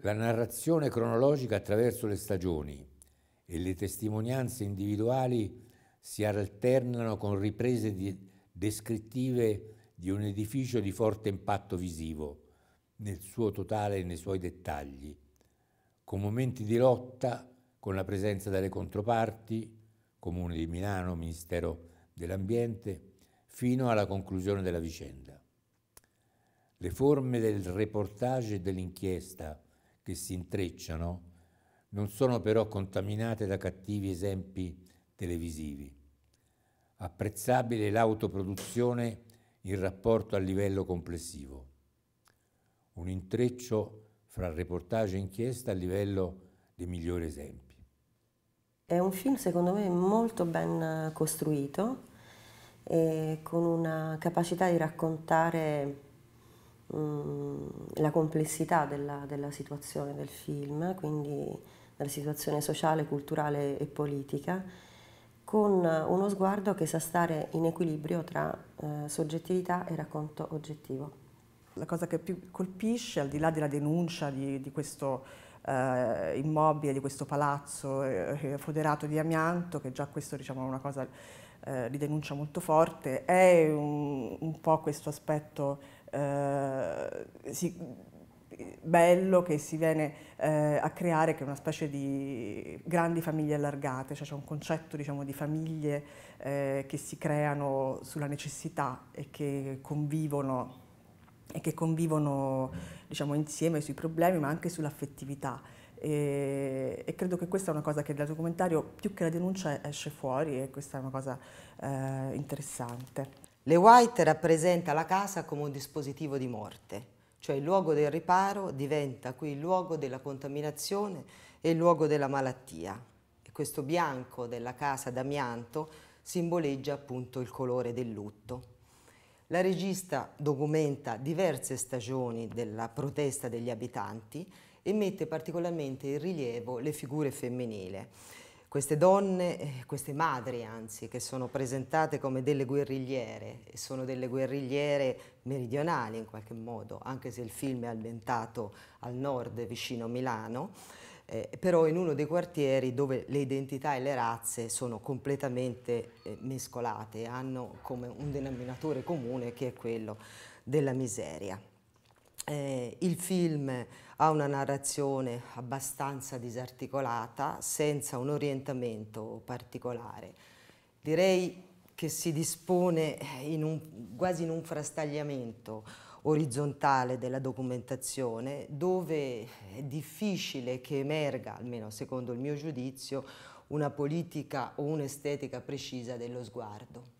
La narrazione cronologica attraverso le stagioni e le testimonianze individuali si alternano con riprese di descrittive di un edificio di forte impatto visivo, nel suo totale e nei suoi dettagli, con momenti di lotta, con la presenza delle controparti, Comune di Milano, Ministero dell'Ambiente, fino alla conclusione della vicenda. Le forme del reportage e dell'inchiesta che si intrecciano non sono però contaminate da cattivi esempi televisivi. Apprezzabile l'autoproduzione in rapporto al livello complessivo. Un intreccio fra reportage e inchiesta a livello dei migliori esempi. È un film secondo me molto ben costruito, e eh, con una capacità di raccontare Mm, la complessità della, della, situazione del film, quindi della situazione sociale, culturale e politica, con uno sguardo che sa stare in equilibrio tra eh, soggettività e racconto oggettivo. La cosa che più colpisce, al di là della denuncia di, di questo eh, immobile di questo palazzo eh, eh, foderato di amianto, che già questo diciamo, è una cosa eh, di denuncia molto forte, è un, un po' questo aspetto eh, si, bello che si viene eh, a creare che è una specie di grandi famiglie allargate, cioè c'è un concetto diciamo, di famiglie eh, che si creano sulla necessità e che convivono e che convivono diciamo, insieme sui problemi ma anche sull'affettività. E, e, credo che questa è una cosa che dal documentario più che la denuncia esce fuori e questa è una cosa eh, interessante. Le White rappresenta la casa come un dispositivo di morte, cioè il luogo del riparo diventa qui il luogo della contaminazione e il luogo della malattia. E questo bianco della casa d'amianto simboleggia appunto il colore del lutto. La regista documenta diverse stagioni della protesta degli abitanti e mette particolarmente in rilievo le figure femminili. Queste donne, eh, queste madri anzi, che sono presentate come delle guerrigliere, e sono delle guerrigliere meridionali in qualche modo, anche se il film è ambientato al nord, vicino Milano, eh, però in uno dei quartieri dove le identità e le razze sono completamente eh, mescolate, hanno come un denominatore comune che è quello della miseria. Eh, il film ha una narrazione abbastanza disarticolata, senza un orientamento particolare. Direi che si dispone in un, quasi in un frastagliamento, orizzontale della documentazione dove è difficile che emerga, almeno secondo il mio giudizio, una politica o un'estetica precisa dello sguardo.